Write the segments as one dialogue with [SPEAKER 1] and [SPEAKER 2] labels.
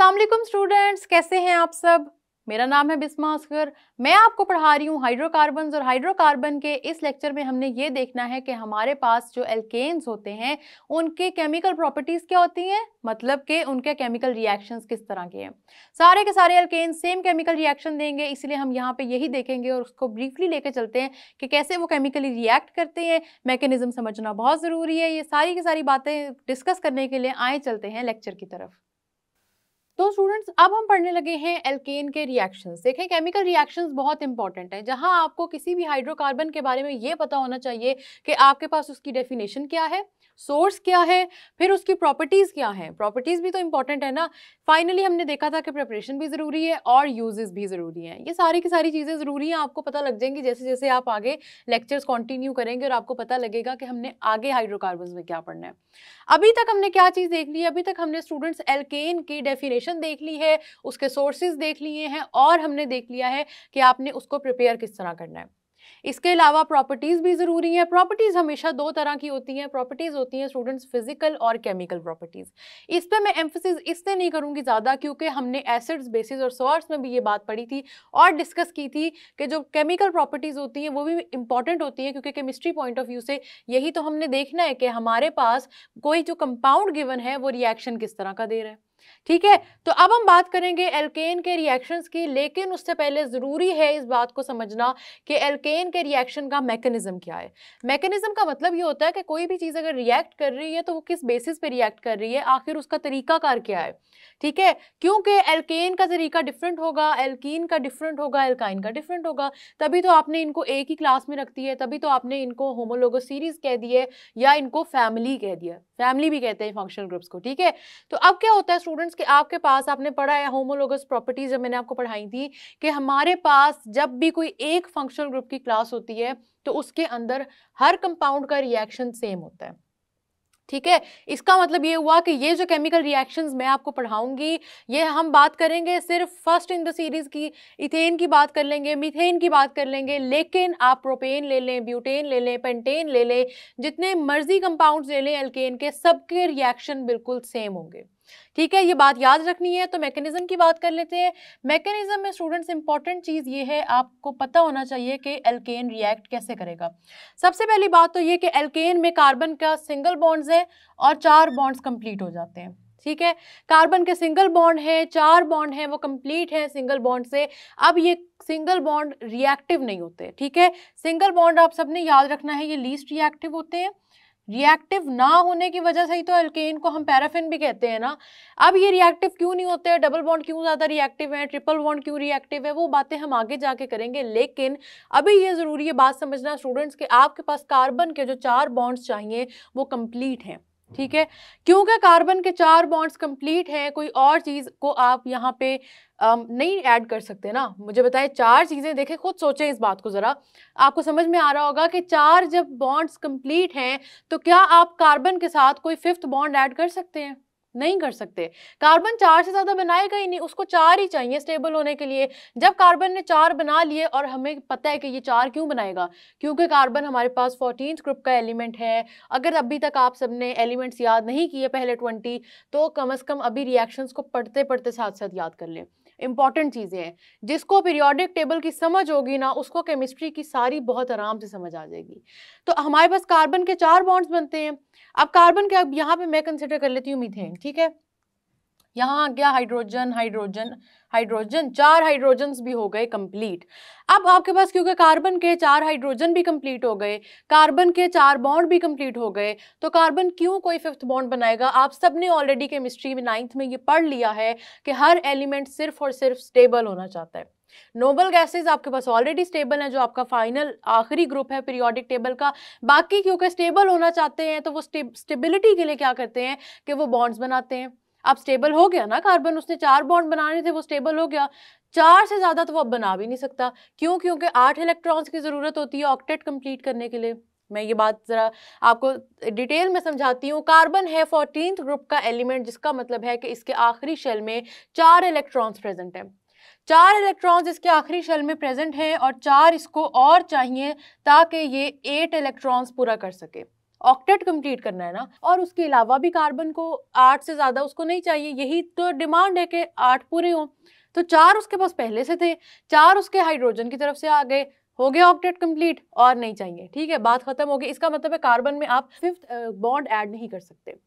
[SPEAKER 1] असल स्टूडेंट्स कैसे हैं आप सब मेरा नाम है बिस्मा असगर मैं आपको पढ़ा रही हूँ हाइड्रोकार्बन और हाइड्रोकार्बन के इस लेक्चर में हमने ये देखना है कि हमारे पास जो एल्केन्स होते हैं उनके केमिकल प्रॉपर्टीज़ क्या होती हैं मतलब कि उनके केमिकल रिएक्शंस किस तरह के हैं सारे के सारे एल्केन्स सेम केमिकल रिएक्शन देंगे इसलिए हम यहाँ पे यही देखेंगे और उसको ब्रीफली लेके चलते हैं कि कैसे वो केमिकली रिएक्ट करते हैं मैकेनिज़्म समझना बहुत ज़रूरी है ये सारी की सारी बातें डिस्कस करने के लिए आए चलते हैं लेक्चर की तरफ तो स्टूडेंट्स अब हम पढ़ने लगे हैं एल्केन के रिएक्शंस देखें केमिकल रिएक्शंस बहुत इंपॉर्टेंट हैं जहां आपको किसी भी हाइड्रोकार्बन के बारे में ये पता होना चाहिए कि आपके पास उसकी डेफिनेशन क्या है सोर्स क्या है फिर उसकी प्रॉपर्टीज़ क्या हैं प्रॉपर्टीज़ भी तो इंपॉर्टेंट है ना फाइनली हमने देखा था कि प्रिपरेशन भी ज़रूरी है और यूजेस भी ज़रूरी हैं ये सारी की सारी चीज़ें ज़रूरी हैं आपको पता लग जाएंगी जैसे जैसे आप आगे लेक्चर्स कंटिन्यू करेंगे और आपको पता लगेगा कि हमने आगे हाइड्रोकार्बन में क्या पढ़ना है अभी तक हमने क्या चीज़ देख ली अभी तक हमने स्टूडेंट्स एल्केन की डेफिनेशन इन्फॉर्मेशन देख ली है उसके सोर्सेज देख लिए हैं और हमने देख लिया है कि आपने उसको प्रिपेयर किस तरह करना है इसके अलावा प्रॉपर्टीज़ भी ज़रूरी है प्रॉपर्टीज़ हमेशा दो तरह की होती हैं प्रॉपर्टीज़ होती हैं स्टूडेंट्स फिजिकल और केमिकल प्रॉपर्टीज़ इस पर मैं एम्फोसिस इसलिए नहीं करूँगी ज़्यादा क्योंकि हमने एसिड्स बेसिस और सोर्स में भी ये बात पढ़ी थी और डिस्कस की थी कि जो केमिकल प्रॉपर्टीज़ होती हैं वो भी इंपॉर्टेंट होती हैं क्योंकि केमिस्ट्री पॉइंट ऑफ व्यू से यही तो हमने देखना है कि हमारे पास कोई जो कंपाउंड गिवन है वो रिएक्शन किस तरह का दे रहा है ठीक है तो अब हम बात करेंगे एल्केन के रिएक्शंस की लेकिन उससे पहले ज़रूरी है इस बात को समझना कि एल्केन के रिएक्शन का मैकेनिज़्म क्या है मैकेनिज़्म का मतलब ये होता है कि कोई भी चीज़ अगर रिएक्ट कर रही है तो वो किस बेसिस पे रिएक्ट कर रही है आखिर उसका तरीकाकार क्या है ठीक है क्योंकि एल्केन का तरीका डिफरेंट होगा एल्कीन का डिफरेंट होगा एल्काइन का डिफरेंट होगा तभी तो आपने इनको एक ही क्लास में रखती है तभी तो आपने इनको होमोलोगो सीरीज़ कह दी है या इनको फैमिली कह दिया फैमिली भी कहते हैं फंक्शनल ग्रुप्स को ठीक है तो अब क्या होता है स्टूडेंट्स कि आपके पास आपने पढ़ा है होमोलोगस प्रॉपर्टीज जब मैंने आपको पढ़ाई थी कि हमारे पास जब भी कोई एक फंक्शनल ग्रुप की क्लास होती है तो उसके अंदर हर कंपाउंड का रिएक्शन सेम होता है ठीक है इसका मतलब ये हुआ कि ये जो केमिकल रिएक्शंस मैं आपको पढ़ाऊंगी ये हम बात करेंगे सिर्फ फर्स्ट इन द सीरीज़ की इथेन की बात कर लेंगे मिथेन की बात कर लेंगे लेकिन आप प्रोपेन ले लें ब्यूटेन ले लें पेंटेन ले लें जितने मर्जी कंपाउंड्स ले लें एल्केन के सबके रिएक्शन बिल्कुल सेम होंगे ठीक है ये बात याद रखनी है तो मैकेनिज्म की बात कर लेते हैं मैकेनिज्म में स्टूडेंट्स इंपॉर्टेंट चीज़ ये है आपको पता होना चाहिए कि एल्केन रिएक्ट कैसे करेगा सबसे पहली बात तो ये कि एल्केन में कार्बन का सिंगल बॉन्ड्स है और चार बॉन्ड्स कंप्लीट हो जाते हैं ठीक है कार्बन के सिंगल बॉन्ड हैं चार बॉन्ड हैं वो कंप्लीट है सिंगल बॉन्ड से अब ये सिंगल बॉन्ड रिएक्टिव नहीं होते ठीक है सिंगल बॉन्ड आप सबने याद रखना है ये लीस्ट रिएक्टिव होते हैं रिएक्टिव ना होने की वजह से ही तो एल्केन को हम पैराफिन भी कहते हैं ना अब ये रिएक्टिव क्यों नहीं होते हैं डबल बॉन्ड क्यों ज़्यादा रिएक्टिव है ट्रिपल बॉन्ड क्यों रिएक्टिव है वो बातें हम आगे जाके करेंगे लेकिन अभी ये ज़रूरी है बात समझना स्टूडेंट्स कि आपके पास कार्बन के जो चार बॉन्ड्स चाहिए वो कंप्लीट हैं ठीक है क्योंकि कार्बन के चार बॉन्ड्स कंप्लीट हैं कोई और चीज़ को आप यहाँ पे आम, नहीं ऐड कर सकते ना मुझे बताएं चार चीज़ें देखें खुद सोचें इस बात को ज़रा आपको समझ में आ रहा होगा कि चार जब बॉन्ड्स कंप्लीट हैं तो क्या आप कार्बन के साथ कोई फिफ्थ बॉन्ड ऐड कर सकते हैं नहीं कर सकते कार्बन चार से ज़्यादा बनाएगा ही नहीं उसको चार ही चाहिए स्टेबल होने के लिए जब कार्बन ने चार बना लिए और हमें पता है कि ये चार क्यों बनाएगा क्योंकि कार्बन हमारे पास फोर्टीन ग्रुप का एलिमेंट है अगर अभी तक आप सबने एलिमेंट्स याद नहीं किए पहले ट्वेंटी तो कम अज़ कम अभी रिएक्शंस को पढ़ते पढ़ते साथ साथ याद कर लें इंपॉर्टेंट चीज़ें हैं जिसको पीरियोडिक टेबल की समझ होगी ना उसको केमिस्ट्री की सारी बहुत आराम से समझ आ जाएगी तो हमारे पास कार्बन के चार बॉन्ड्स बनते हैं अब कार्बन के अब यहाँ पे मैं कंसिडर कर लेती हूँ मीथेन ठीक है यहाँ गया हाइड्रोजन हाइड्रोजन हाइड्रोजन चार हाइड्रोजन भी हो गए कंप्लीट अब आपके पास क्योंकि कार्बन के चार हाइड्रोजन भी कंप्लीट हो गए कार्बन के चार बॉन्ड भी कंप्लीट हो गए तो कार्बन क्यों कोई फिफ्थ बॉन्ड बनाएगा आप सब ने ऑलरेडी केमिस्ट्री में नाइन्थ में ये पढ़ लिया है कि हर एलिमेंट सिर्फ और सिर्फ स्टेबल होना चाहता है नोबल गैसेस आपके पास ऑलरेडी स्टेबल हैं जो आपका फाइनल आखिरी ग्रुप है पीरियोडिक टेबल का बाकी क्योंकि स्टेबल होना चाहते हैं तो वो स्टेबिलिटी के लिए क्या करते हैं कि वो बॉन्ड्स बनाते हैं अब स्टेबल हो गया ना कार्बन उसने चार बॉन्ड बनाने थे वो स्टेबल हो गया चार से ज़्यादा तो वो अब बना भी नहीं सकता क्यों क्योंकि आठ इलेक्ट्रॉन्स की ज़रूरत होती है ऑक्टेट कंप्लीट करने के लिए मैं ये बात ज़रा आपको डिटेल में समझाती हूँ कार्बन है फोर्टीन ग्रुप का एलिमेंट जिसका मतलब है कि इसके आखिरी शेल में चार इलेक्ट्रॉन्स प्रेजेंट हैं चार इलेक्ट्रॉन्स इसके आखिरी शेल में प्रेजेंट हैं और चार इसको और चाहिए ताकि ये एट इलेक्ट्रॉन्स पूरा कर सके ऑक्टेट कंप्लीट करना है ना और उसके अलावा भी कार्बन को आठ से ज़्यादा उसको नहीं चाहिए यही तो डिमांड है कि आठ पूरे हों तो चार उसके पास पहले से थे चार उसके हाइड्रोजन की तरफ से आ गए हो गया ऑक्टेट कंप्लीट और नहीं चाहिए ठीक है बात खत्म हो गई इसका मतलब है कार्बन में आप फिफ्थ बॉन्ड ऐड नहीं कर सकते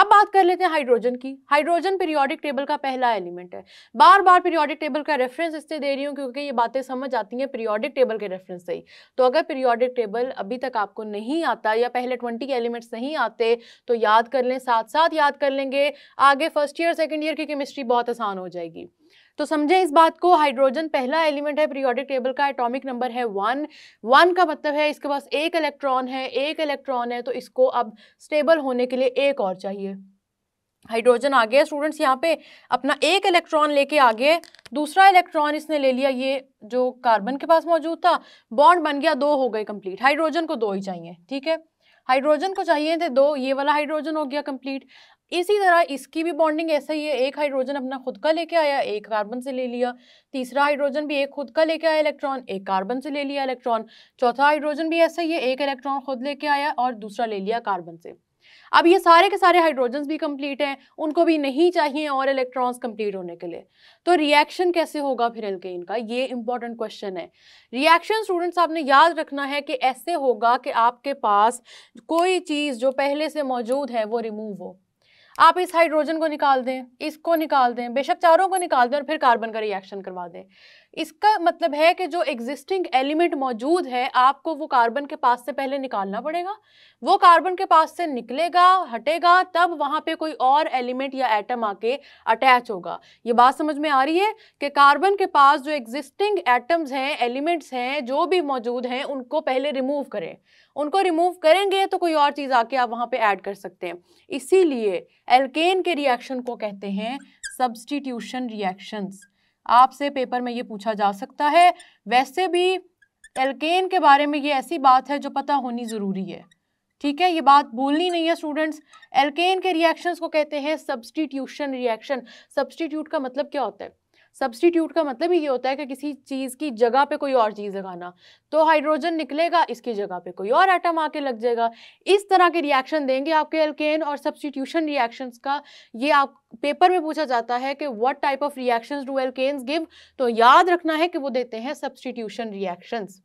[SPEAKER 1] अब बात कर लेते हैं हाइड्रोजन की हाइड्रोजन पीरियोडिक टेबल का पहला एलिमेंट है बार बार पीरियोडिक टेबल का रेफरेंस इससे दे रही हूँ क्योंकि ये बातें समझ आती हैं पीरियोडिक टेबल के रेफरेंस से ही तो अगर पीरियोडिक टेबल अभी तक आपको नहीं आता या पहले ट्वेंटी के एलिमेंट्स नहीं आते तो याद कर लें साथ साथ याद कर लेंगे आगे फर्स्ट ईयर सेकेंड ईयर की केमिस्ट्री बहुत आसान हो जाएगी तो समझे इस बात को हाइड्रोजन पहला एलिमेंट है पीरियोडिक टेबल का एटॉमिक नंबर है वन वन का मतलब है इसके पास एक इलेक्ट्रॉन है एक इलेक्ट्रॉन है तो इसको अब स्टेबल होने के लिए एक और चाहिए हाइड्रोजन आ गया स्टूडेंट्स यहाँ पे अपना एक इलेक्ट्रॉन लेके आ गए दूसरा इलेक्ट्रॉन इसने ले लिया ये जो कार्बन के पास मौजूद था बॉन्ड बन गया दो हो गए कंप्लीट हाइड्रोजन को दो ही चाहिए ठीक है हाइड्रोजन को चाहिए थे दो ये वाला हाइड्रोजन हो गया कंप्लीट इसी तरह इसकी भी बॉन्डिंग ऐसा ही है एक हाइड्रोजन अपना खुद का लेके आया एक कार्बन से ले लिया तीसरा हाइड्रोजन भी एक खुद का लेके आया इलेक्ट्रॉन एक कार्बन से ले लिया इलेक्ट्रॉन चौथा हाइड्रोजन भी ऐसा ही है एक इलेक्ट्रॉन खुद लेके आया और दूसरा ले लिया कार्बन से अब ये सारे के सारे हाइड्रोजन भी कंप्लीट हैं उनको भी नहीं चाहिए और इलेक्ट्रॉन्स कंप्लीट होने के लिए तो रिएक्शन कैसे होगा फिर हल्के इनका ये इंपॉर्टेंट क्वेश्चन है रिएक्शन स्टूडेंट्स आपने याद रखना है कि ऐसे होगा कि आपके पास कोई चीज़ जो पहले से मौजूद है वो रिमूव हो आप इस हाइड्रोजन को निकाल दें इसको निकाल दें बेशक चारों को निकाल दें और फिर कार्बन का रिएक्शन करवा दें इसका मतलब है कि जो एग्जिस्टिंग एलिमेंट मौजूद है आपको वो कार्बन के पास से पहले निकालना पड़ेगा वो कार्बन के पास से निकलेगा हटेगा तब वहाँ पे कोई और एलिमेंट या एटम आके अटैच होगा ये बात समझ में आ रही है कि कार्बन के पास जो एग्जिस्टिंग एटम्स हैं एलिमेंट्स हैं जो भी मौजूद हैं उनको पहले रिमूव करें उनको रिमूव करेंगे तो कोई और चीज़ आके आप वहाँ पर ऐड कर सकते हैं इसीलिए एल्केन के रिएक्शन को कहते हैं सब्सटीट्यूशन रिएक्शंस आपसे पेपर में ये पूछा जा सकता है वैसे भी एल्केन के बारे में ये ऐसी बात है जो पता होनी ज़रूरी है ठीक है ये बात भूलनी नहीं है स्टूडेंट्स एल्केन के रिएक्शंस को कहते हैं सब्सटीट्यूशन रिएक्शन सब्सटीट्यूट का मतलब क्या होता है सब्सटीट्यूट का मतलब ये होता है कि किसी चीज़ की जगह पे कोई और चीज़ लगाना तो हाइड्रोजन निकलेगा इसकी जगह पे कोई और आइटम आके लग जाएगा इस तरह के रिएक्शन देंगे आपके एल्केन और सब्सटीट्यूशन रिएक्शंस का ये आप पेपर में पूछा जाता है कि what type of reactions do alkanes give तो याद रखना है कि वो देते हैं सब्सटीट्यूशन रिएक्शंस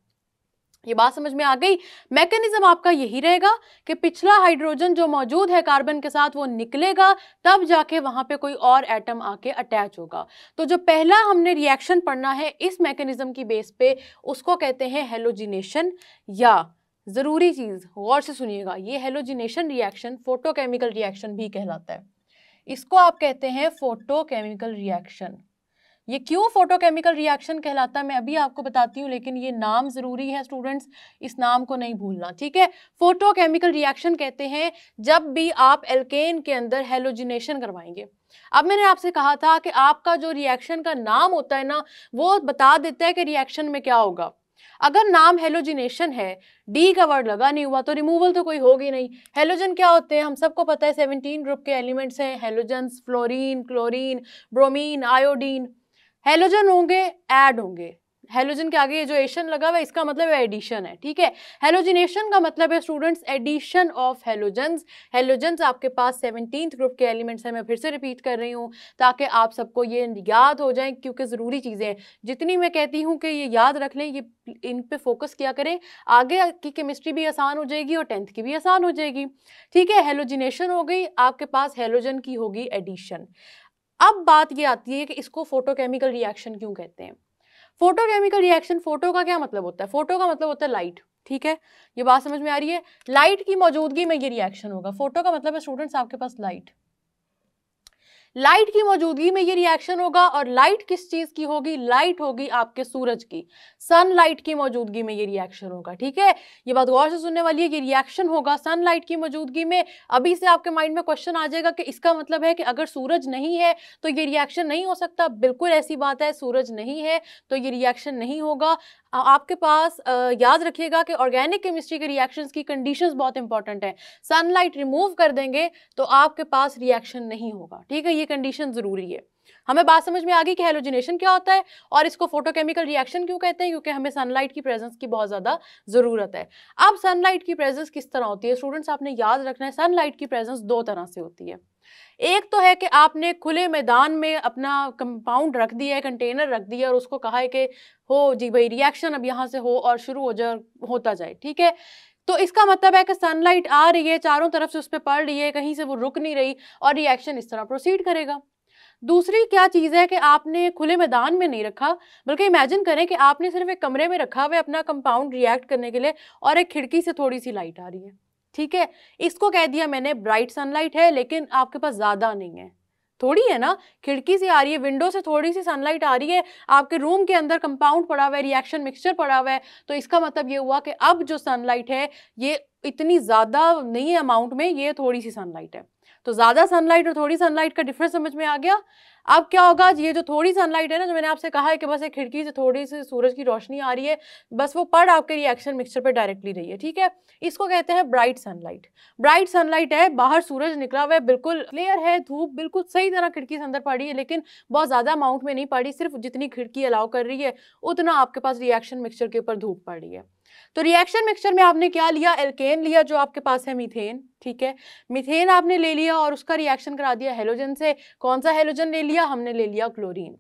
[SPEAKER 1] ये बात समझ में आ गई मैकेनिज्म आपका यही रहेगा कि पिछला हाइड्रोजन जो मौजूद है कार्बन के साथ वो निकलेगा तब जाके वहां पे कोई और एटम आके अटैच होगा तो जो पहला हमने रिएक्शन पढ़ना है इस मैकेनिज्म की बेस पे उसको कहते हैं हेलोजिनेशन या ज़रूरी चीज़ गौर से सुनिएगा ये हेलोजिनेशन रिएक्शन फोटोकेमिकल रिएक्शन भी कहलाता है इसको आप कहते हैं फोटोकेमिकल रिएक्शन ये क्यों फोटोकेमिकल रिएक्शन कहलाता है मैं अभी आपको बताती हूँ लेकिन ये नाम ज़रूरी है स्टूडेंट्स इस नाम को नहीं भूलना ठीक है फोटोकेमिकल रिएक्शन कहते हैं जब भी आप एल्केन के अंदर हेलोजिनेशन करवाएंगे अब मैंने आपसे कहा था कि आपका जो रिएक्शन का नाम होता है ना वो बता देता है कि रिएक्शन में क्या होगा अगर नाम हेलोजिनेशन है डी का वर्ड लगा नहीं हुआ तो रिमूवल तो कोई होगी नहीं हेलोजन क्या होते हैं हम सबको पता है सेवनटीन ग्रुप के एलिमेंट्स हैं halogens fluorine chlorine bromine iodine halogen होंगे ऐड होंगे हेलोजन के आगे ये जो एशन लगा हुआ है इसका मतलब है एडिशन है ठीक है हेलोजिनेशन का मतलब है students addition of halogen halogens आपके पास सेवनटीन ग्रुप के एलिमेंट्स हैं मैं फिर से रिपीट कर रही हूँ ताकि आप सबको ये याद हो जाए क्योंकि ज़रूरी चीज़ें हैं जितनी मैं कहती हूँ कि ये याद रख लें ये इन पर फोकस किया करें आगे की केमिस्ट्री भी आसान हो जाएगी और टेंथ की भी आसान हो जाएगी ठीक है हेलोजिनेशन हो गई आपके पास हेलोजन की होगी एडिशन अब बात ये आती है कि इसको फोटोकेमिकल रिएक्शन क्यों कहते हैं फोटोकेमिकल रिएक्शन फोटो का क्या मतलब होता है फोटो का मतलब होता है लाइट ठीक है ये बात समझ में आ रही है लाइट की मौजूदगी में ये रिएक्शन होगा फोटो का मतलब है स्टूडेंट्स आपके पास लाइट लाइट की मौजूदगी में ये रिएक्शन होगा और लाइट किस चीज़ की होगी लाइट होगी आपके सूरज की सनलाइट की मौजूदगी में ये रिएक्शन होगा ठीक है ये बात गौर से सुनने वाली है ये रिएक्शन होगा सनलाइट की मौजूदगी में अभी से आपके माइंड में क्वेश्चन आ जाएगा कि इसका मतलब है कि अगर सूरज नहीं है तो ये रिएक्शन नहीं हो सकता बिल्कुल ऐसी बात है सूरज नहीं है तो ये रिएक्शन नहीं होगा आपके पास याद रखिएगा कि ऑर्गेनिक केमिस्ट्री के रिएक्शंस की कंडीशंस बहुत इंपॉर्टेंट हैं सनलाइट रिमूव कर देंगे तो आपके पास रिएक्शन नहीं होगा ठीक है ये कंडीशन ज़रूरी है हमें बात समझ में आ गई कि हेलोजिनेशन क्या होता है और इसको फोटोकेमिकल रिएक्शन क्यों कहते हैं क्योंकि हमें सनलाइट की प्रेजेंस की बहुत ज़्यादा ज़रूरत है अब सनलाइट की प्रेजेंस किस तरह होती है स्टूडेंट्स आपने याद रखना है सनलाइट की प्रेजेंस दो तरह से होती है एक तो है कि आपने खुले मैदान में अपना कंपाउंड रख दिया है कंटेनर रख दिया और उसको कहा है कि हो जी भाई रिएक्शन अब यहाँ से हो और शुरू हो जाए होता जाए ठीक है तो इसका मतलब है कि सनलाइट आ रही है चारों तरफ से उस पर पड़ रही है कहीं से वो रुक नहीं रही और रिएक्शन इस तरह प्रोसीड करेगा दूसरी क्या चीज़ है कि आपने खुले मैदान में नहीं रखा बल्कि इमेजिन करें कि आपने सिर्फ एक कमरे में रखा हुआ अपना कंपाउंड रिएक्ट करने के लिए और एक खिड़की से थोड़ी सी लाइट आ रही है ठीक है इसको कह दिया मैंने ब्राइट सनलाइट है लेकिन आपके पास ज़्यादा नहीं है थोड़ी है ना खिड़की से आ रही है विंडो से थोड़ी सी सनलाइट आ रही है आपके रूम के अंदर कंपाउंड पड़ा हुआ है रिएक्शन मिक्सचर पड़ा हुआ है तो इसका मतलब ये हुआ कि अब जो सनलाइट है ये इतनी ज़्यादा नहीं है अमाउंट में ये थोड़ी सी सनलाइट है तो ज़्यादा सनलाइट और थोड़ी सनलाइट का डिफरेंस समझ में आ गया अब क्या होगा ये जो थोड़ी सनलाइट है ना जो मैंने आपसे कहा है कि बस एक खिड़की से थोड़ी सी सूरज की रोशनी आ रही है बस वो पड़ आपके रिएक्शन मिक्सचर पर डायरेक्टली रही है ठीक है इसको कहते हैं ब्राइट सनलाइट ब्राइट सनलाइट है बाहर सूरज निकला हुआ है बिल्कुल क्लियर है धूप बिल्कुल सही तरह खिड़की से अंदर पड़ी है लेकिन बहुत ज़्यादा अमाउंट में नहीं पड़ी सिर्फ जितनी खिड़की अलाउ कर रही है उतना आपके पास रिएक्शन मिक्सचर के ऊपर धूप पड़ रही है तो रिएक्शन मिक्सचर में आपने क्या लिया एल्केन लिया जो आपके पास है मीथेन ठीक है मीथेन आपने ले लिया और उसका रिएक्शन करा दिया हेलोजन से कौन सा हेलोजन ले लिया हमने ले लिया क्लोरीन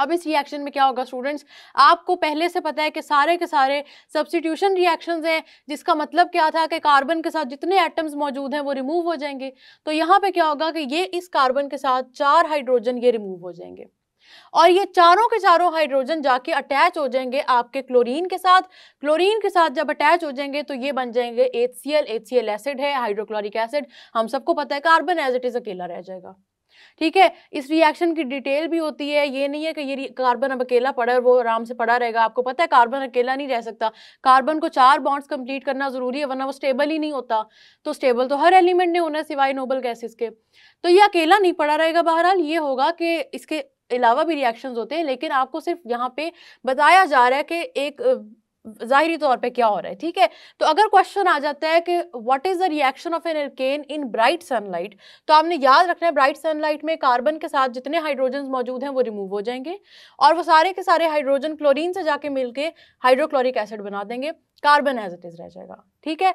[SPEAKER 1] अब इस रिएक्शन में क्या होगा स्टूडेंट्स आपको पहले से पता है कि सारे के सारे सब्सिट्यूशन रिएक्शंस हैं जिसका मतलब क्या था कि कार्बन के साथ जितने एटम्स मौजूद हैं वो रिमूव हो जाएंगे तो यहाँ पे क्या होगा कि ये इस कार्बन के साथ चार हाइड्रोजन ये रिमूव हो जाएंगे और ये चारों के चारों हाइड्रोजन जाके अटैच हो जाएंगे आपके क्लोरीन के साथ क्लोरीन के साथ जब अटैच हो जाएंगे तो ये बन जाएंगे H C L H C L acid है हाइड्रोक्लोरिक एसिड हम सबको पता है कार्बन एज इट इज़ अकेला रह जाएगा ठीक है इस रिएक्शन की डिटेल भी होती है ये नहीं है कि ये कार्बन अब अकेला पड़ा वो आराम से पड़ा रहेगा आपको पता है कार्बन अकेला नहीं रह सकता कार्बन को चार बॉन्ड्स कंप्लीट करना ज़रूरी है वरना वो स्टेबल ही नहीं होता तो स्टेबल तो हर एलिमेंट ने होना है सिवाय नोबल गैसेस के तो ये अकेला नहीं पड़ा रहेगा बहरहाल ये होगा कि इसके अलावा भी रिएक्शन होते हैं लेकिन आपको सिर्फ यहाँ पे बताया जा रहा है कि एक ज़ाहरी तौर पे क्या हो रहा है ठीक है तो अगर क्वेश्चन आ जाता है कि what is the reaction of an alkane in bright sunlight तो आपने याद रखना है ब्राइट सनलाइट में कार्बन के साथ जितने हाइड्रोजन मौजूद हैं वो रिमूव हो जाएंगे और वो सारे के सारे हाइड्रोजन क्लोरीन से जाके मिलके हाइड्रोक्लोरिक एसिड बना देंगे कार्बन एज इट इज रह जाएगा ठीक है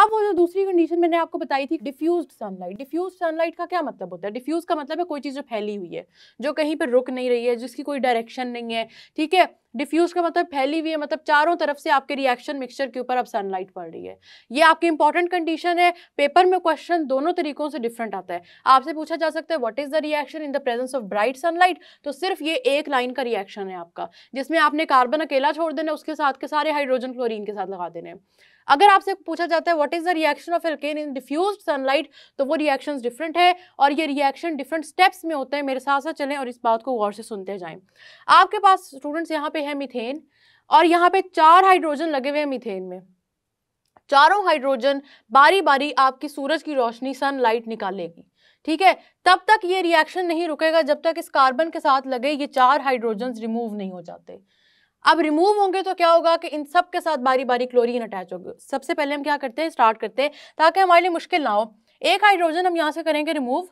[SPEAKER 1] अब वो जो दूसरी कंडीशन मैंने आपको बताई थी डिफ्यूज सनलाइट डिफ्यूज सनलाइट का क्या मतलब होता है डिफ्यूज का मतलब है कोई चीज़ जो फैली हुई है जो कहीं पर रुक नहीं रही है जिसकी कोई डायरेक्शन नहीं है ठीक है डिफ्यूज का मतलब फैली हुई है मतलब चारों तरफ से आपके रिएक्शन मिक्सचर के ऊपर अब सनलाइट पड़ रही है ये आपकी इंपॉर्टेंट कंडीशन है पेपर में क्वेश्चन दोनों तरीकों से डिफरेंट आता है आपसे पूछा जा सकता है what is the reaction in the presence of bright sunlight तो सिर्फ ये एक लाइन का रिएक्शन है आपका जिसमें आपने कार्बन अकेला छोड़ देना उसके साथ के सारे हाइड्रोजन क्लोरीन के साथ लगा देने हैं अगर आपसे पूछा जाता है what is the reaction of alkane in diffuse sunlight तो वो रिएक्शंस डिफरेंट है और ये रिएक्शन डिफरेंट स्टेप्स में होते हैं मेरे साथ साथ चलें और इस बात को गौर से सुनते जाएं आपके पास स्टूडेंट्स यहाँ पे है मिथेन और यहाँ पे चार हाइड्रोजन लगे हुए हैं मिथेन में चारों हाइड्रोजन बारी बारी आपकी सूरज की रोशनी सनलाइट निकालेगी ठीक है तब तक ये रिएक्शन नहीं रुकेगा जब तक इस कार्बन के साथ लगे ये चार हाइड्रोजन रिमूव नहीं हो जाते अब रिमूव होंगे तो क्या होगा कि इन सब के साथ बारी बारी क्लोरीन अटैच होगी सबसे पहले हम क्या करते हैं स्टार्ट करते हैं ताकि हमारे लिए मुश्किल ना हो एक हाइड्रोजन हम यहाँ से करेंगे रिमूव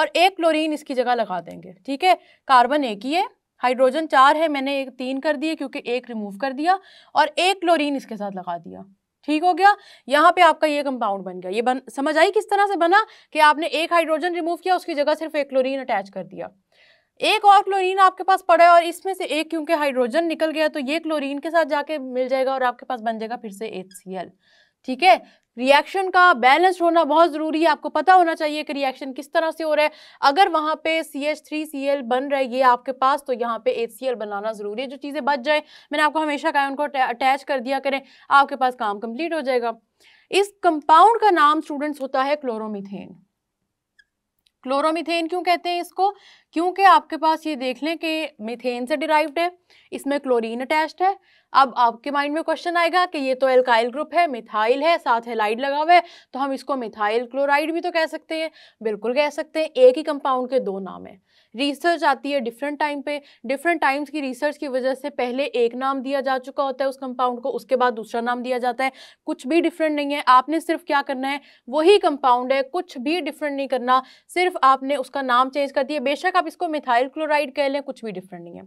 [SPEAKER 1] और एक क्लोरीन इसकी जगह लगा देंगे ठीक है कार्बन एक ही है हाइड्रोजन चार है मैंने एक तीन कर दिए क्योंकि एक रिमूव कर दिया और एक क्लोरीन इसके साथ लगा दिया ठीक हो गया यहाँ पे आपका ये कंपाउंड बन गया ये बन समझ आई किस तरह से बना कि आपने एक हाइड्रोजन रिमूव किया उसकी जगह सिर्फ एक क्लोरीन अटैच कर दिया एक और क्लोरीन आपके पास पड़ा है और इसमें से एक क्योंकि हाइड्रोजन निकल गया तो ये क्लोरीन के साथ जाके मिल जाएगा और आपके पास बन जाएगा फिर से एच ठीक है रिएक्शन का बैलेंस होना बहुत ज़रूरी है आपको पता होना चाहिए कि रिएक्शन किस तरह से हो रहा है अगर वहाँ पे C H three C L बन रहा है ये आपके पास तो यहाँ पे एच सी एल बनाना ज़रूरी है जो चीज़ें बच जाए मैंने आपको हमेशा कहा उनको अटैच कर दिया करें आपके पास काम कंप्लीट हो जाएगा इस कंपाउंड का नाम स्टूडेंट्स होता है क्लोरोमिथेन क्लोरोमिथेन क्यों कहते हैं इसको क्योंकि आपके पास ये देख लें कि मिथेन से डिराइव्ड है इसमें क्लोरीन अटैच्ड है अब आपके माइंड में क्वेश्चन आएगा कि ये तो एल्काइल ग्रुप है मिथाइल है साथ हेलाइड लगा हुआ है तो हम इसको मिथाइल क्लोराइड भी तो कह सकते हैं बिल्कुल कह सकते हैं एक ही कंपाउंड के दो नाम हैं रिसर्च आती है डिफरेंट टाइम पे डिफरेंट टाइम्स की रिसर्च की वजह से पहले एक नाम दिया जा चुका होता है उस कंपाउंड को उसके बाद दूसरा नाम दिया जाता है कुछ भी डिफरेंट नहीं है आपने सिर्फ क्या करना है वही कंपाउंड है कुछ भी डिफरेंट नहीं करना सिर्फ आपने उसका नाम चेंज कर दिया बेशक आप इसको मिथाइल क्लोराइड कह लें कुछ भी डिफरेंट नहीं है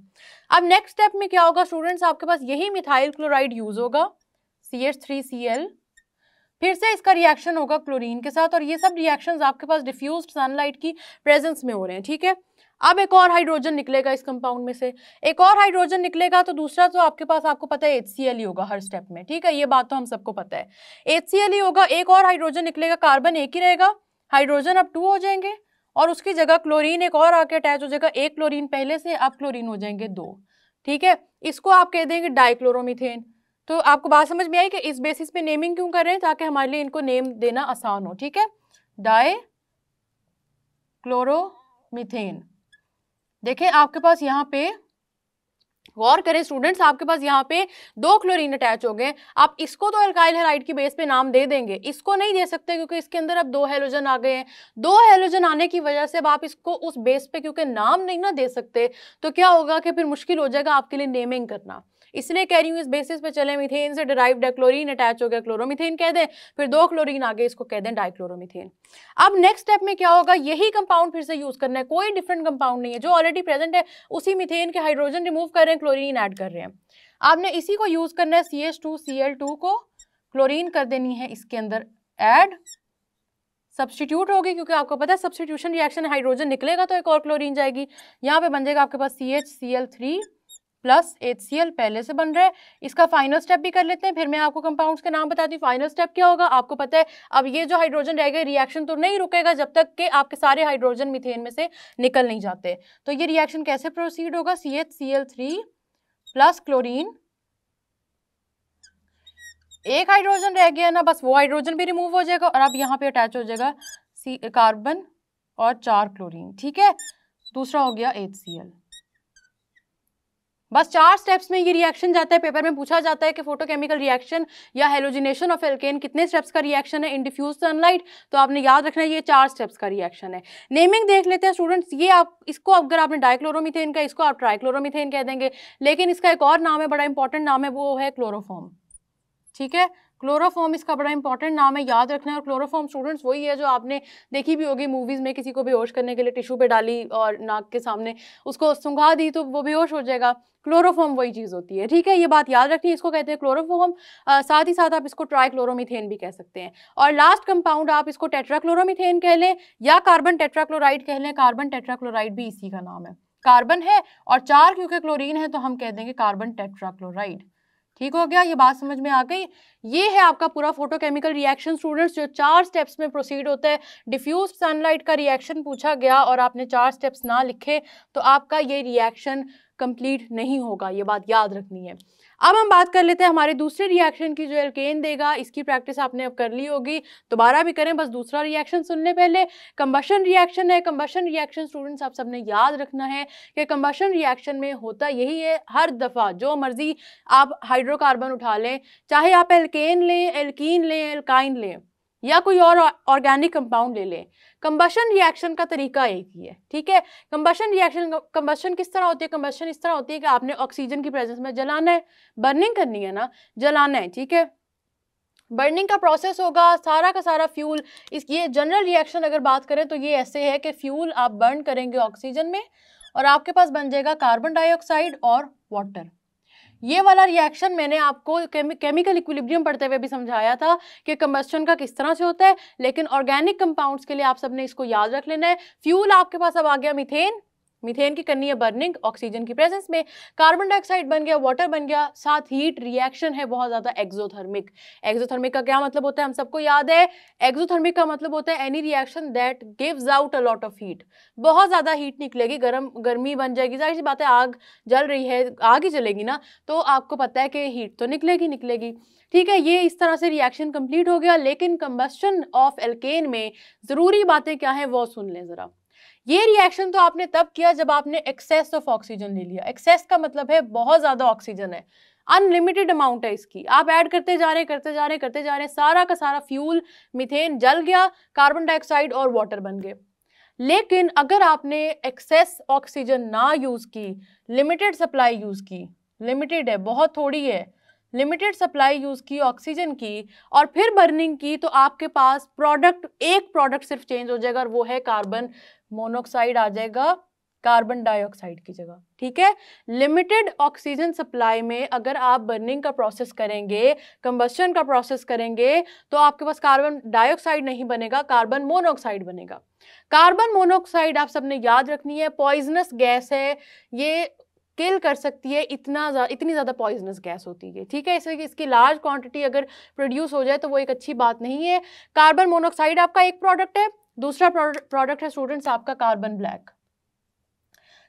[SPEAKER 1] अब नेक्स्ट स्टेप में क्या होगा स्टूडेंट्स आपके पास यही मिथाइल क्लोराइड यूज़ होगा C H three C L फिर से इसका रिएक्शन होगा क्लोरीन के साथ और ये सब रिएक्शंस आपके पास डिफ्यूज्ड सनलाइट की प्रेजेंस में हो रहे हैं ठीक है अब एक और हाइड्रोजन निकलेगा इस कंपाउंड में से एक और हाइड्रोजन निकलेगा तो दूसरा तो आपके पास आपको पता है एच ही होगा हर स्टेप में ठीक है ये बात तो हम सबको पता है एच ही होगा एक और हाइड्रोजन निकलेगा कार्बन एक ही रहेगा हाइड्रोजन अब टू हो जाएंगे और उसकी जगह क्लोरीन एक और आके अटैच हो जाएगा एक क्लोरीन पहले से अब क्लोरीन हो जाएंगे दो ठीक है इसको आप कह देंगे डाइक्लोरोमिथेन तो आपको बात समझ में आई कि इस बेसिस पे नेमिंग क्यों कर रहे हैं ताकि हमारे लिए इनको नेम देना आसान हो ठीक है डाई क्लोरोमिथेन देखें आपके पास यहाँ पे गौर करें स्टूडेंट्स आपके पास यहाँ पे दो क्लोरीन अटैच हो गए आप इसको तो अल्काइल हेलाइड की बेस पे नाम दे देंगे इसको नहीं दे सकते क्योंकि इसके अंदर अब दो हेलोजन आ गए हैं दो हेलोजन आने की वजह से अब आप इसको उस बेस पे क्योंकि नाम नहीं ना दे सकते तो क्या होगा कि फिर मुश्किल हो जाएगा आपके लिए नेमिंग करना इसलिए कह रही हूँ इस बेसिस पे चले मिथेन से डिराइव डाइक्लोरिन अटैच हो गया क्लोरोमिथेन कह दें फिर दो क्लोरीन आगे इसको कह दें डाइक्लोरोमिथेन अब नेक्स्ट स्टेप में क्या होगा यही कंपाउंड फिर से यूज़ करना है कोई डिफरेंट कंपाउंड नहीं है जो ऑलरेडी प्रेजेंट है उसी मिथेन के हाइड्रोजन रिमूव कर रहे हैं क्लोरीन ऐड कर रहे हैं आपने इसी को यूज़ करना है C H two C L two को क्लोरिन कर देनी है इसके अंदर एड सब्सटीट्यूट होगी क्योंकि आपको पता है सब्सटीट्यूशन रिएक्शन हाइड्रोजन निकलेगा तो एक और क्लोरीन जाएगी यहाँ पे बन जाएगा आपके पास C H C L three plus H C L पहले से बन रहा है इसका फाइनल स्टेप भी कर लेते हैं फिर मैं आपको कंपाउंड्स के नाम बताती हूँ फाइनल स्टेप क्या होगा आपको पता है अब ये जो हाइड्रोजन रहेगा रिएक्शन तो नहीं रुकेगा जब तक कि आपके सारे हाइड्रोजन मिथेन में से निकल नहीं जाते तो ये रिएक्शन कैसे प्रोसीड होगा C H C L three plus chlorine एक हाइड्रोजन रह गया ना बस वो हाइड्रोजन भी रिमूव हो जाएगा और अब यहाँ पे अटैच हो जाएगा सी कार्बन और चार क्लोरीन ठीक है दूसरा हो गया एच सी एल बस चार स्टेप्स में ये रिएक्शन जाता है पेपर में पूछा जाता है कि फोटोकेमिकल रिएक्शन या हेलोजिनेशन ऑफ एल्केन कितने स्टेप्स का रिएक्शन है इन डिफ्यूज सनलाइट तो आपने याद रखना है ये चार स्टेप्स का रिएक्शन है नेमिंग देख लेते हैं स्टूडेंट्स ये आप इसको अगर आपने डाइक्लोरोमिथेन का इसको आप ट्राइक्लोरोमिथेन कह देंगे लेकिन इसका एक और नाम है बड़ा इंपॉर्टेंट नाम है वो है क्लोरोफॉर्म ठीक है क्लोरोफॉर्म इसका बड़ा इंपॉर्टेंट नाम है याद रखना है और क्लोरोफॉर्म स्टूडेंट्स वही है जो आपने देखी भी होगी मूवीज़ में किसी को बेहोश करने के लिए टिश्यू पे डाली और नाक के सामने उसको सूंघा दी तो वो बेहोश हो जाएगा क्लोरोफॉर्म वही चीज़ होती है ठीक है ये बात याद रखनी इसको कहते हैं क्लोरोफॉर्म साथ ही साथ आप इसको ट्राइक्लोरोमिथेन भी कह सकते हैं और लास्ट कंपाउंड आप इसको टेट्राक्लोरोमिथेन कह लें या कार्बन टेट्राक्लोराइड कह लें कार्बन टेट्राक्लोराइड भी इसी का नाम है कार्बन है और चार क्योंकि क्लोरीन है तो हम कह देंगे कार्बन टेट्राक्लोराइड ठीक हो गया ये बात समझ में आ गई ये है आपका पूरा फोटोकेमिकल रिएक्शन स्टूडेंट्स जो चार स्टेप्स में प्रोसीड होता है डिफ्यूज सनलाइट का रिएक्शन पूछा गया और आपने चार स्टेप्स ना लिखे तो आपका ये रिएक्शन कंप्लीट नहीं होगा ये बात याद रखनी है अब हम बात कर लेते हैं हमारे दूसरे रिएक्शन की जो एल्केन देगा इसकी प्रैक्टिस आपने अब कर ली होगी दोबारा भी करें बस दूसरा रिएक्शन सुनने पहले कंबशन रिएक्शन है कंबशन रिएक्शन स्टूडेंट्स आप सबने याद रखना है कि कंबशन रिएक्शन में होता यही है हर दफ़ा जो मर्ज़ी आप हाइड्रोकार्बन उठा लें चाहे आप एल्केन लें एल्कीन लें एल्काइन लें या कोई और ऑर्गेनिक कंपाउंड ले लें कंबशन रिएक्शन का तरीका एक ही है ठीक है कंबशन रिएक्शन कंबशन किस तरह होती है कंबशन इस तरह होती है कि आपने ऑक्सीजन की प्रेजेंस में जलाना है बर्निंग करनी है ना जलाना है ठीक है बर्निंग का प्रोसेस होगा सारा का सारा फ्यूल इस ये जनरल रिएक्शन अगर बात करें तो ये ऐसे है कि फ्यूल आप बर्न करेंगे ऑक्सीजन में और आपके पास बन जाएगा कार्बन डाइऑक्साइड और वाटर ये वाला रिएक्शन मैंने आपको केमिकल इक्विलिब्रियम पढ़ते हुए भी समझाया था कि कम्बस्टन का किस तरह से होता है लेकिन ऑर्गेनिक कंपाउंड्स के लिए आप सबने इसको याद रख लेना है फ्यूल आपके पास अब आ गया मिथेन मीथेन की करनी है बर्निंग ऑक्सीजन की प्रेजेंस में कार्बन डाइऑक्साइड बन गया वाटर बन गया साथ हीट रिएक्शन है बहुत ज़्यादा एक्जोथर्मिक एक्सोथर्मिक का क्या मतलब होता है हम सबको याद है एक्सोथर्मिक का मतलब होता है any reaction that gives out a lot of heat बहुत ज़्यादा हीट निकलेगी गर्म गर्मी बन जाएगी जाहिर सी बात है आग जल रही है आग ही जलेगी ना तो आपको पता है कि हीट तो निकलेगी निकलेगी ठीक है ये इस तरह से रिएक्शन कंप्लीट हो गया लेकिन कंबस्टन ऑफ एल्केन में ज़रूरी बातें क्या है वो सुन लें ज़रा ये रिएक्शन तो आपने तब किया जब आपने एक्सेस ऑफ ऑक्सीजन ले लिया एक्सेस का मतलब है बहुत ज़्यादा ऑक्सीजन है अनलिमिटेड अमाउंट है इसकी आप ऐड करते जा रहे करते जा रहे करते जा रहे सारा का सारा फ्यूल मिथेन जल गया कार्बन डाइऑक्साइड और वाटर बन गए लेकिन अगर आपने एक्सेस ऑक्सीजन ना यूज़ की लिमिटेड सप्लाई यूज़ की लिमिटेड है बहुत थोड़ी है लिमिटेड सप्लाई यूज़ की ऑक्सीजन की और फिर बर्निंग की तो आपके पास प्रोडक्ट एक प्रोडक्ट सिर्फ चेंज हो जाएगा और वो है कार्बन मोनोक्साइड आ जाएगा कार्बन डाइऑक्साइड की जगह ठीक है लिमिटेड ऑक्सीजन सप्लाई में अगर आप बर्निंग का प्रोसेस करेंगे कंबस्टन का प्रोसेस करेंगे तो आपके पास कार्बन डाइऑक्साइड नहीं बनेगा कार्बन मोनोऑक्साइड बनेगा कार्बन मोनोऑक्साइड आप सबने याद रखनी है पॉइजनस गैस है ये किल कर सकती है इतना जा, इतनी ज़्यादा पॉइजनस गैस होती है ठीक है इसलिए इसकी लार्ज क्वांटिटी अगर प्रोड्यूस हो जाए तो वो एक अच्छी बात नहीं है कार्बन मोनोऑक्साइड आपका एक प्रोडक्ट है दूसरा प्रोडक्ट है स्टूडेंट्स आपका कार्बन ब्लैक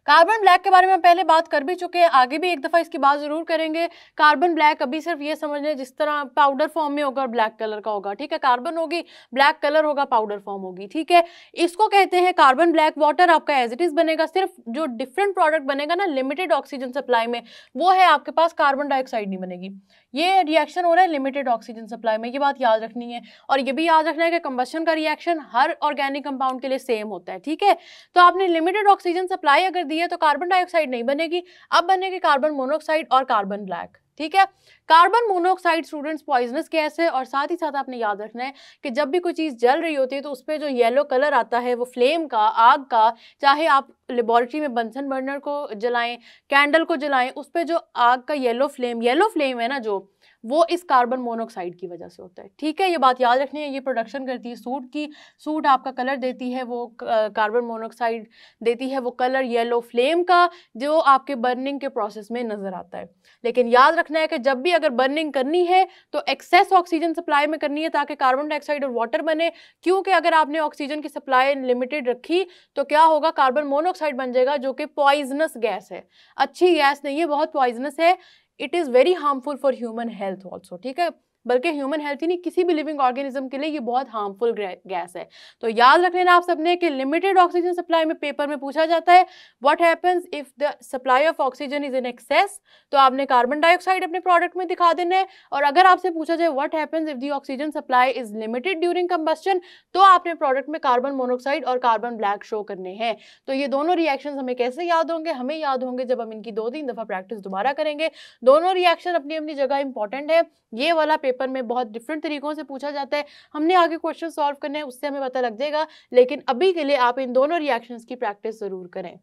[SPEAKER 1] कार्बन ब्लैक के बारे में पहले बात कर भी चुके हैं आगे भी एक दफ़ा इसकी बात ज़रूर करेंगे कार्बन ब्लैक अभी सिर्फ ये समझ लें जिस तरह पाउडर फॉर्म में होगा और ब्लैक कलर का होगा ठीक है कार्बन होगी ब्लैक कलर होगा पाउडर फॉर्म होगी ठीक है इसको कहते हैं कार्बन ब्लैक वाटर आपका एज इट इज़ बनेगा सिर्फ जो डिफरेंट प्रोडक्ट बनेगा ना लिमिटेड ऑक्सीजन सप्लाई में वो है आपके पास कार्बन डाइऑक्साइड नहीं बनेगी ये रिएक्शन हो रहा है लिमिटेड ऑक्सीजन सप्लाई में ये बात याद रखनी है और ये भी याद रखना है कि कंबशन का रिएक्शन हर ऑर्गेनिक कंपाउंड के लिए सेम होता है ठीक है तो आपने लिमिटेड ऑक्सीजन सप्लाई अगर दी दी है तो कार्बन डाइऑक्साइड नहीं बनेगी अब बनेगी कार्बन मोनोऑक्साइड और कार्बन ब्लैक ठीक है carbon monoxide students poisonous gas है और साथ ही साथ आपने याद रखना है कि जब भी कोई चीज़ जल रही होती है तो उस पर जो येलो कलर आता है वो फ्लेम का आग का चाहे आप लेबॉरेटरी में बंसन बर्नर को जलाएं कैंडल को जलाएं उस पर जो आग का येलो फ्लेम येलो फ्लेम है ना जो वो इस कार्बन मोनोऑक्साइड की वजह से होता है ठीक है ये बात याद रखनी है ये प्रोडक्शन करती है सूट की सूट आपका कलर देती है वो कार्बन मोनोऑक्साइड देती है वो कलर येलो फ्लेम का जो आपके बर्निंग के प्रोसेस में नज़र आता है लेकिन याद रखना है कि जब भी अगर बर्निंग करनी है तो एक्सेस ऑक्सीजन सप्लाई में करनी है ताकि कार्बन डाइऑक्साइड और वाटर बने क्योंकि अगर आपने ऑक्सीजन की सप्लाई लिमिटेड रखी तो क्या होगा कार्बन मोनोऑक्साइड बन जाएगा जो कि पॉइजनस गैस है अच्छी गैस नहीं है बहुत पॉइजनस है it is very harmful for human health also ठीक है बल्कि ह्यूमन हेल्थ ही नहीं किसी भी लिविंग ऑर्गेनिज्म के लिए ये बहुत हार्मफुल गैस है तो याद रख लेना आप सबने कि लिमिटेड ऑक्सीजन सप्लाई में पेपर में पूछा जाता है what happens if the supply of oxygen is in excess तो आपने कार्बन डाइऑक्साइड अपने प्रोडक्ट में दिखा देना है और अगर आपसे पूछा जाए what happens if the oxygen supply is limited during combustion तो आपने प्रोडक्ट में कार्बन मोनोक्साइड और कार्बन ब्लैक शो करने हैं तो ये दोनों रिएक्शन हमें कैसे याद होंगे हमें याद होंगे जब हम इनकी दो तीन दफ़ा प्रैक्टिस दोबारा करेंगे दोनों रिएक्शन अपनी अपनी जगह इंपॉर्टेंट है ये वाला पेपर पेपर में बहुत डिफरेंट तरीकों से पूछा जाता है हमने आगे क्वेश्चन सॉल्व करने हैं उससे हमें पता लग जाएगा लेकिन अभी के लिए आप इन दोनों रिएक्शंस की प्रैक्टिस ज़रूर करें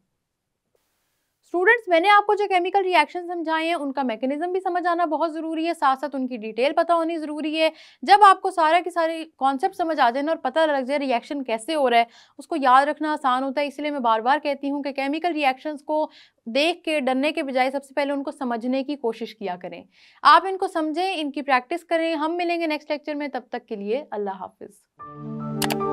[SPEAKER 1] स्टूडेंट्स मैंने आपको जो केमिकल रिएक्शन समझाए हैं उनका मैकेनिज्म भी समझ आना बहुत ज़रूरी है साथ साथ उनकी डिटेल पता होनी ज़रूरी है जब आपको सारा के सारे कॉन्सेप्ट समझ आ जाए ना और पता लग जाए रिएक्शन कैसे हो रहा है उसको याद रखना आसान होता है इसलिए मैं बार बार कहती हूँ कि केमिकल रिएक्शंस को देख के डरने के बजाय सबसे पहले उनको समझने की कोशिश किया करें आप इनको समझें इनकी प्रैक्टिस करें हम मिलेंगे नेक्स्ट लेक्चर में तब तक के लिए अल्लाह हाफिज़